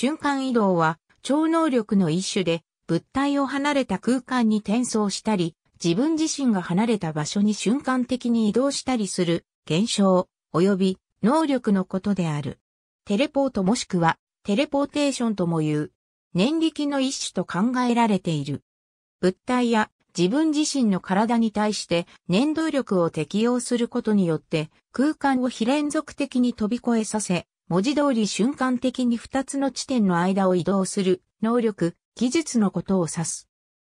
瞬間移動は超能力の一種で物体を離れた空間に転送したり、自分自身が離れた場所に瞬間的に移動したりする現象及び能力のことである。テレポートもしくはテレポーテーションとも言う念力の一種と考えられている。物体や自分自身の体に対して粘動力を適用することによって空間を非連続的に飛び越えさせ、文字通り瞬間的に2つの地点の間を移動する能力、技術のことを指す。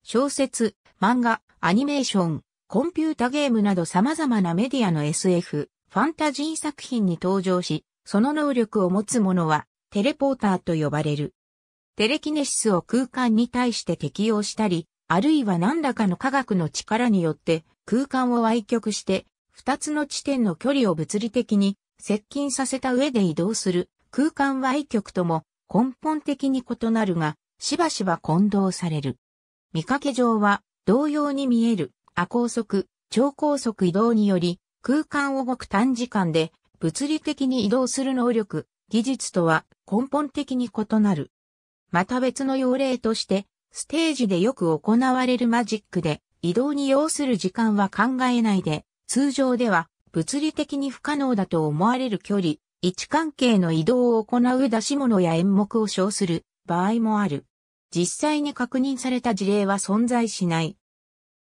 小説、漫画、アニメーション、コンピュータゲームなど様々なメディアの SF、ファンタジー作品に登場し、その能力を持つ者はテレポーターと呼ばれる。テレキネシスを空間に対して適用したり、あるいは何らかの科学の力によって空間を歪曲して、二つの地点の距離を物理的に接近させた上で移動する空間は一極とも根本的に異なるが、しばしば混同される。見かけ上は同様に見える亜高速、超高速移動により空間をごく短時間で物理的に移動する能力、技術とは根本的に異なる。また別の要例として、ステージでよく行われるマジックで移動に要する時間は考えないで、通常では物理的に不可能だと思われる距離、位置関係の移動を行う出し物や演目を称する場合もある。実際に確認された事例は存在しない。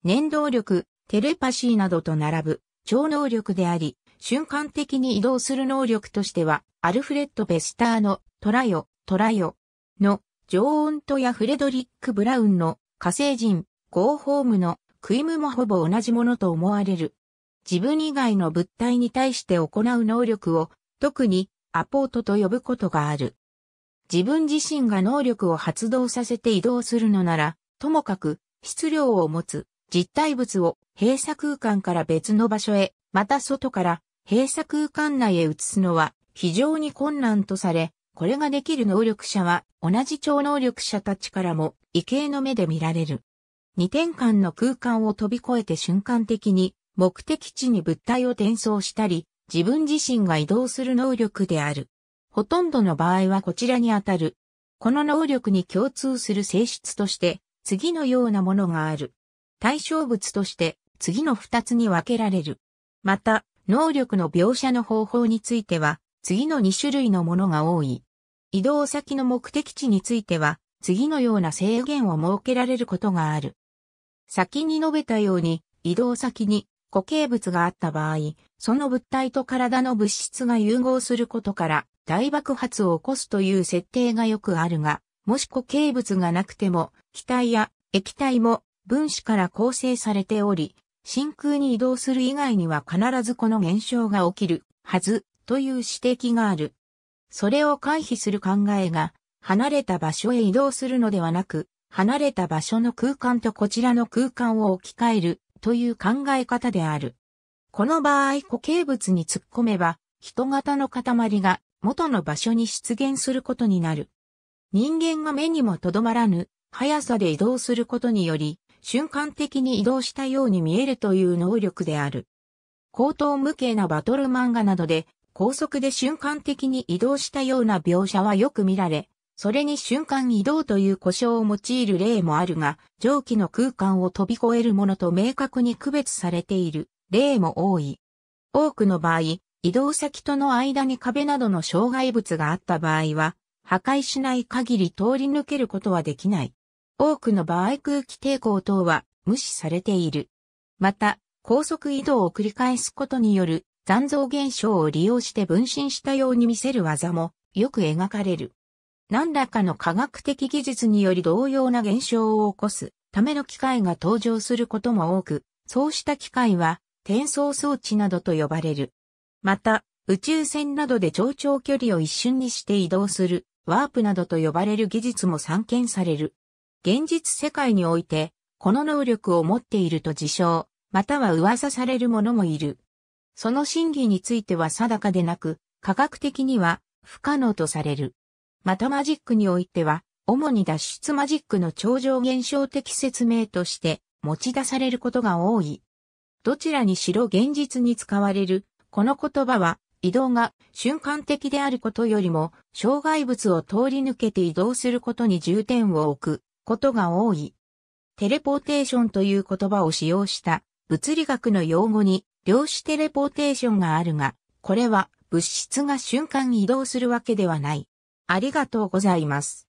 念動力、テレパシーなどと並ぶ超能力であり、瞬間的に移動する能力としては、アルフレッド・ベスターのトラヨ、トラヨのジョー・ンやフレドリック・ブラウンの火星人、ゴーホームのクイムもほぼ同じものと思われる。自分以外の物体に対して行う能力を、特にアポートと呼ぶことがある。自分自身が能力を発動させて移動するのなら、ともかく質量を持つ実体物を閉鎖空間から別の場所へ、また外から閉鎖空間内へ移すのは非常に困難とされ、これができる能力者は同じ超能力者たちからも異形の目で見られる。二転間の空間を飛び越えて瞬間的に目的地に物体を転送したり、自分自身が移動する能力である。ほとんどの場合はこちらにあたる。この能力に共通する性質として、次のようなものがある。対象物として、次の二つに分けられる。また、能力の描写の方法については、次の二種類のものが多い。移動先の目的地については、次のような制限を設けられることがある。先に述べたように、移動先に固形物があった場合、その物体と体の物質が融合することから大爆発を起こすという設定がよくあるが、もし固形物がなくても、気体や液体も分子から構成されており、真空に移動する以外には必ずこの現象が起きるはずという指摘がある。それを回避する考えが、離れた場所へ移動するのではなく、離れた場所の空間とこちらの空間を置き換えるという考え方である。この場合固形物に突っ込めば、人型の塊が元の場所に出現することになる。人間が目にもとどまらぬ速さで移動することにより、瞬間的に移動したように見えるという能力である。高等無形なバトル漫画などで、高速で瞬間的に移動したような描写はよく見られ、それに瞬間移動という呼称を用いる例もあるが、上記の空間を飛び越えるものと明確に区別されている例も多い。多くの場合、移動先との間に壁などの障害物があった場合は、破壊しない限り通り抜けることはできない。多くの場合空気抵抗等は無視されている。また、高速移動を繰り返すことによる残像現象を利用して分身したように見せる技もよく描かれる。何らかの科学的技術により同様な現象を起こすための機械が登場することも多く、そうした機械は転送装置などと呼ばれる。また、宇宙船などで超長距離を一瞬にして移動するワープなどと呼ばれる技術も散見される。現実世界において、この能力を持っていると自称、または噂される者もいる。その真偽については定かでなく、科学的には不可能とされる。またマジックにおいては、主に脱出マジックの超常現象的説明として持ち出されることが多い。どちらにしろ現実に使われる、この言葉は、移動が瞬間的であることよりも、障害物を通り抜けて移動することに重点を置くことが多い。テレポーテーションという言葉を使用した物理学の用語に量子テレポーテーションがあるが、これは物質が瞬間移動するわけではない。ありがとうございます。